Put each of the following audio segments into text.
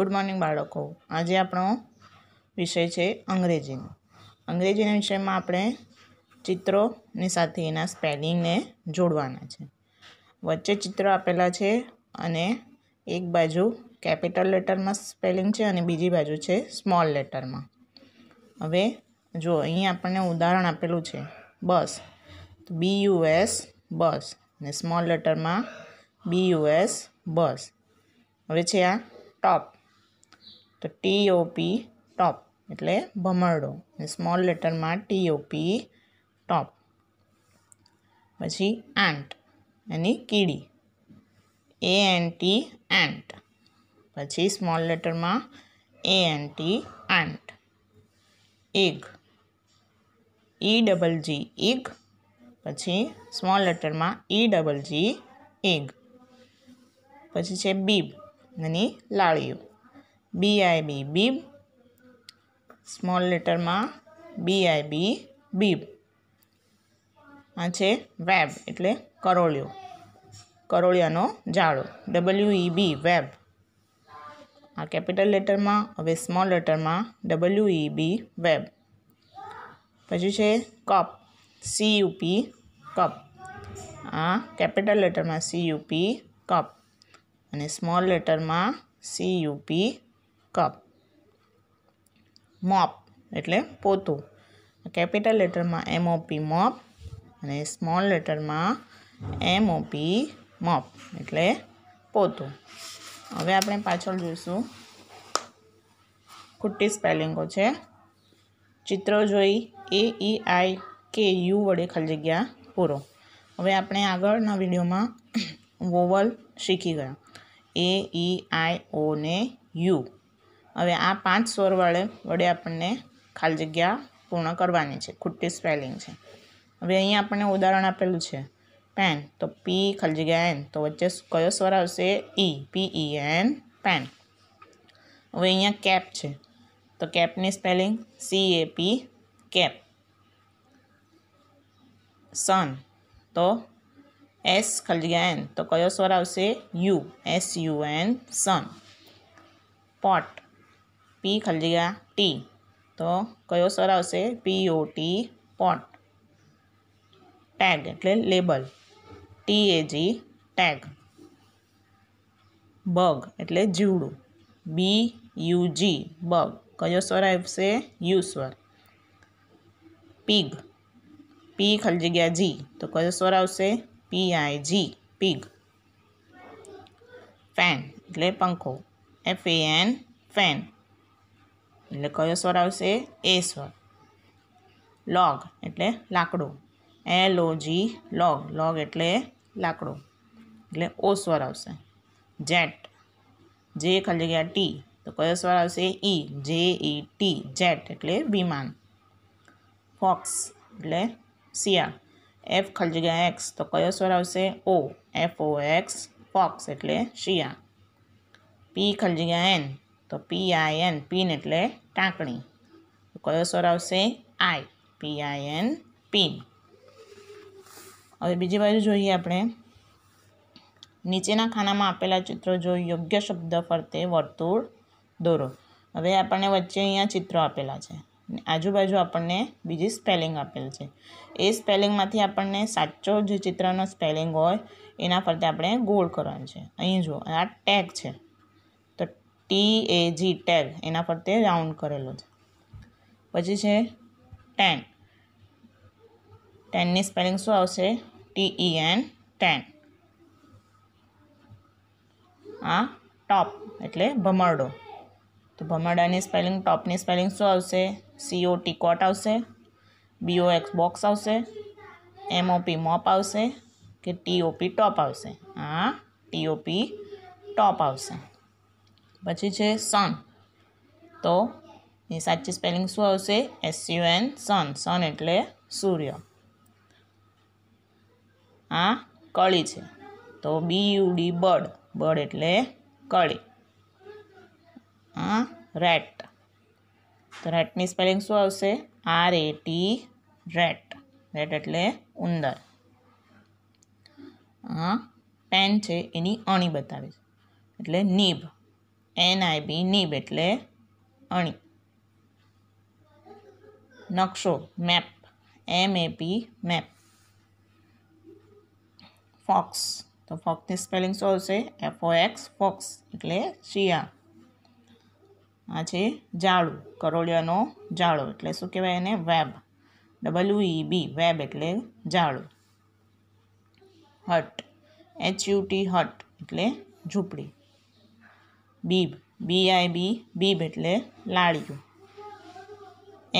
good morning બાળકો આજે આપણો વિષય છે અંગ્રેજીનો અંગ્રેજીના વિષયમાં આપણે ચિત્રોની સાથે એના સ્પેલિંગને જોડવાના છે વચ્ચે ચિત્રો આપેલા છે અને એક બાજુ કેપિટલ લેટરમાં સ્પેલિંગ છે અને બીજી બાજુ છે સ્મોલ લેટરમાં હવે જો અહીં આપણને ઉદાહરણ આપેલું છે બસ તો બી યુ એસ બસ અને સ્મોલ લેટરમાં બી યુ બસ હવે છે આ ટોપ તો ટીઓપી ટોપ એટલે ભમરડો સ્મોલ લેટરમાં ટી ટીઓપી ટોપ પછી આન્ટ એની કીડી એ એન ટી એન્ટ પછી સ્મોલ લેટરમાં A N T ant egg E double G egg પછી સ્મોલ લેટરમાં ઈ ડબલ જી એગ પછી છે બીબ એની લાળીઓ બીઆઈબી બીબ સ્મોલ લેટરમાં બીઆઈબી બીબ આ છે વેબ એટલે કરોળિયો કરોળિયાનો જાળો ડબલ્યુ ઈ બી વેબ આ કેપિટલ લેટરમાં હવે સ્મોલ લેટરમાં ડબલ્યુ ઈ બી વેબ પછી છે કપ સી યુપી કપ આ કેપિટલ લેટરમાં સી યુપી કપ અને સ્મોલ લેટરમાં સી યુપી કપ મોપ એટલે પોતું કેપિટલ લેટરમાં એમઓપી મોપ અને સ્મોલ લેટરમાં એમઓપી મોપ એટલે પોતું હવે આપણે પાછળ જોઈશું ખુટ્ટી સ્પેલિંગો છે ચિત્રો જોઈ એ ઈ આઈ કે યુ વડે ખાલી જગ્યા પૂરો હવે આપણે આગળના વિડીયોમાં વોવલ શીખી ગયા એ ઈ આઈ ઓ ને યુ હવે આ પાંચ સ્વર વડે વડે આપણને ખાલી જગ્યા પૂર્ણ કરવાની છે ખોટી સ્પેલિંગ છે હવે અહીંયા આપણને ઉદાહરણ આપેલું છે પેન તો પી ખાલી જગ્યા એન તો વચ્ચે કયો સ્વર આવશે ઈ પી ઈ એન પેન હવે અહીંયા કેપ છે તો કેપની spelling C A P cap sun તો એસ ખાલી જગ્યા એન તો કયો સ્વર આવશે U S U N sun pot P खुल गया टी तो कयो स्वर આવશે P O T pot tag એટલે label T A G tag bug એટલે જીવડું બી યુ જી બગ કયો स्वर આવશે યુ સ્વર પિગ પી ખુલ જ ગયા જી તો કયો સ્વર આવશે પી આ જી પિગ ફેન એટલે પંખો એ ફ એ એન ફેન ન લ કયો સ્વર આવશે એ સ્વર લોગ એટલે લાકડો L O G log log એટલે લાકડો એટલે ઓ સ્વર આવશે જેટ જે ખળજી ગયા ટી તો કયો સ્વર આવશે ઈ જે ટી જેટ એટલે વિમાન ફોક્સ એટલે સિયા એફ ખળજી ગયા એક્સ તો કયો સ્વર આવશે O F O X fox એટલે સિયા પી ખળજી ગયા એન તો પી આઈ એન પીન એટલે ટાંકણી કયો સ્વર આવશે આઈ પી આઈ એન પીન હવે બીજી બાજુ જોઈએ આપણે નીચેના ખાનામાં આપેલા ચિત્રો જો યોગ્ય શબ્દ ફરતે વર્તુળ દોરો હવે આપણને વચ્ચે અહીંયા ચિત્રો આપેલા છે આજુબાજુ આપણને બીજી સ્પેલિંગ આપેલ છે એ સ્પેલિંગમાંથી આપણને સાચો જે ચિત્રનો સ્પેલિંગ હોય એના ફરતે આપણે ગોળ કરવાનું છે અહીં જુઓ આ ટેગ છે ટી એ જી ટેગ એના તે રાઉન્ડ કરેલો છે પછી છે ટેન ટેનની સ્પેલિંગ શું આવશે ટી ઈ એન ટેન આ ટોપ એટલે ભમરડો તો ભમરડાની સ્પેલિંગ ટોપની સ્પેલિંગ શું આવશે સીઓ ટી કોટ આવશે બીઓ એક્સ બોક્સ આવશે એમઓપી મોપ આવશે કે ટીઓપી ટોપ આવશે આ ટીઓપી ટોપ આવશે પછી છે સન તો એ સાચી સ્પેલિંગ શું આવશે એન સન સન એટલે સૂર્ય આ કળી છે તો B U D bud bud એટલે કળી આ રેટ તો રેટની સ્પેલિંગ શું આવશે R A T rat rat એટલે ઉંદર આ પેન છે એની અણી બતાવે છે એટલે નીભ એનઆઈબી નીબ એટલે અણી નકશો map M A P map fox તો ફોક્સની સ્પેલિંગ શું આવશે એફ ઓ એક્સ ફોક્સ એટલે શિયા આ છે જાળું કરોળિયાનો જાળો એટલે શું કહેવાય એને web W E B web એટલે જાળું hut H U T hut એટલે ઝૂંપડી બીબ બી આઈ બી બીબ એટલે લાળિયું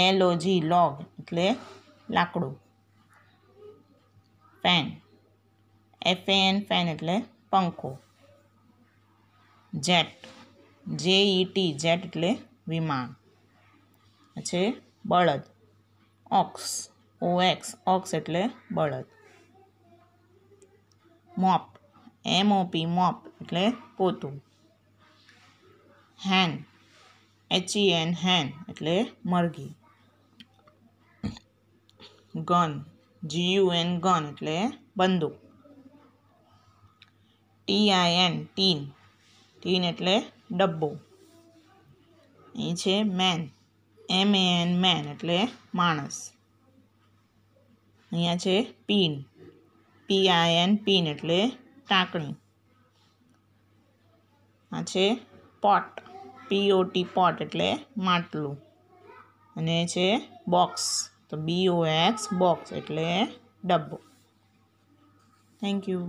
એલ ઓ જી લોગ એટલે લાકડું ફેન એફ એન ફેન એટલે પંખો જેટ જે ઈ ટી જેટ એટલે વિમાન પછી બળદ ઓક્સ ઓ એક્સ ઓક્સ એટલે બળદ મોપ એમઓપી મોપ એટલે પોતું hen H E N hen एट्ले मरघी गन जीयू एन गन एट्ले बंदूक T I N tin tin एट्ले डब्बो अच्छे मैन एम एन मैन एट्ले मणस अँ pin P I N pin एट्ले टाकणी आ પીઓટી પોટ એટલે માટલું અને છે બોક્સ તો બીઓ એક્સ બોક્સ એટલે ડબ્બો થેન્ક યુ